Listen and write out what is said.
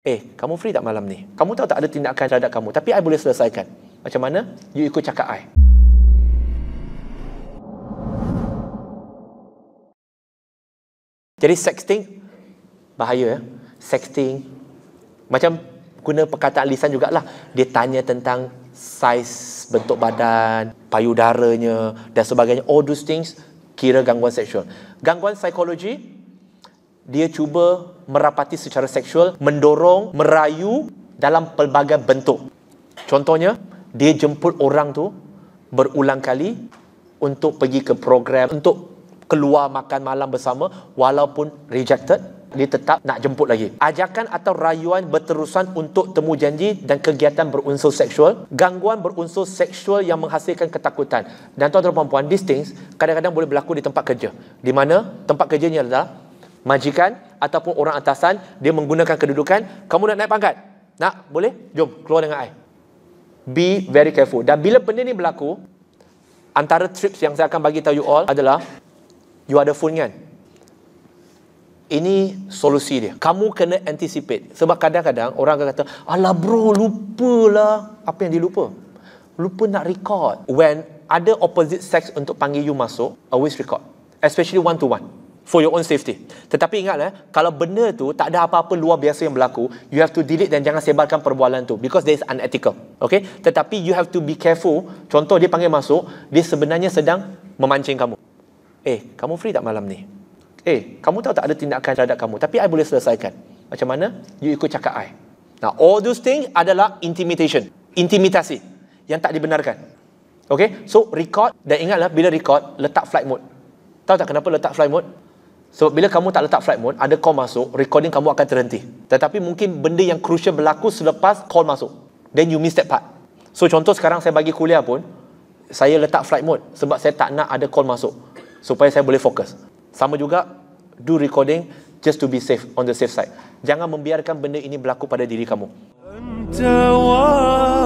Eh, kamu free tak malam ni? Kamu tahu tak ada tindakan terhadap kamu. Tapi I boleh selesaikan. Macam mana? You ikut cakap I. Jadi sexting, bahaya ya. Sexting, macam guna perkataan lisan jugalah. Dia tanya tentang saiz bentuk badan, payudaranya dan sebagainya. All those things kira gangguan seksual. Gangguan psikologi, dia cuba merapati secara seksual, mendorong, merayu dalam pelbagai bentuk. Contohnya, dia jemput orang tu berulang kali untuk pergi ke program, untuk keluar makan malam bersama walaupun rejected, dia tetap nak jemput lagi. Ajakan atau rayuan berterusan untuk temu janji dan kegiatan berunsur seksual, gangguan berunsur seksual yang menghasilkan ketakutan. Dan tuan-tuan dan puan-puan, these things kadang-kadang boleh berlaku di tempat kerja. Di mana tempat kerjanya adalah majikan ataupun orang atasan dia menggunakan kedudukan kamu nak naik pangkat nak boleh jom keluar dengan I be very careful dan bila benda ni berlaku antara trips yang saya akan bagi tahu you all adalah you ada phone kan ini solusi dia kamu kena anticipate sebab kadang-kadang orang akan kata alah bro lupalah apa yang dilupa lupa nak record when ada opposite sex untuk panggil you masuk always record especially one to one for your own safety. Tetapi ingatlah, eh, kalau benda tu tak ada apa-apa luar biasa yang berlaku, you have to delete dan jangan sebarkan perbualan tu because that is unethical. Okay? Tetapi you have to be careful. Contoh dia panggil masuk, dia sebenarnya sedang memancing kamu. Eh, kamu free tak malam ni? Eh, kamu tahu tak ada tindakan terhadap kamu, tapi I boleh selesaikan. Macam mana? You ikut cakap I. Now, all those things adalah intimidation. Intimidasi yang tak dibenarkan. Okay, so record dan ingatlah bila record, letak flight mode. Tahu tak kenapa letak flight mode? So bila kamu tak letak flight mode, ada call masuk, recording kamu akan terhenti. Tetapi mungkin benda yang crucial berlaku selepas call masuk. Then you miss that part. So contoh sekarang saya bagi kuliah pun, saya letak flight mode sebab saya tak nak ada call masuk supaya saya boleh fokus. Sama juga do recording just to be safe on the safe side. Jangan membiarkan benda ini berlaku pada diri kamu. Entawai.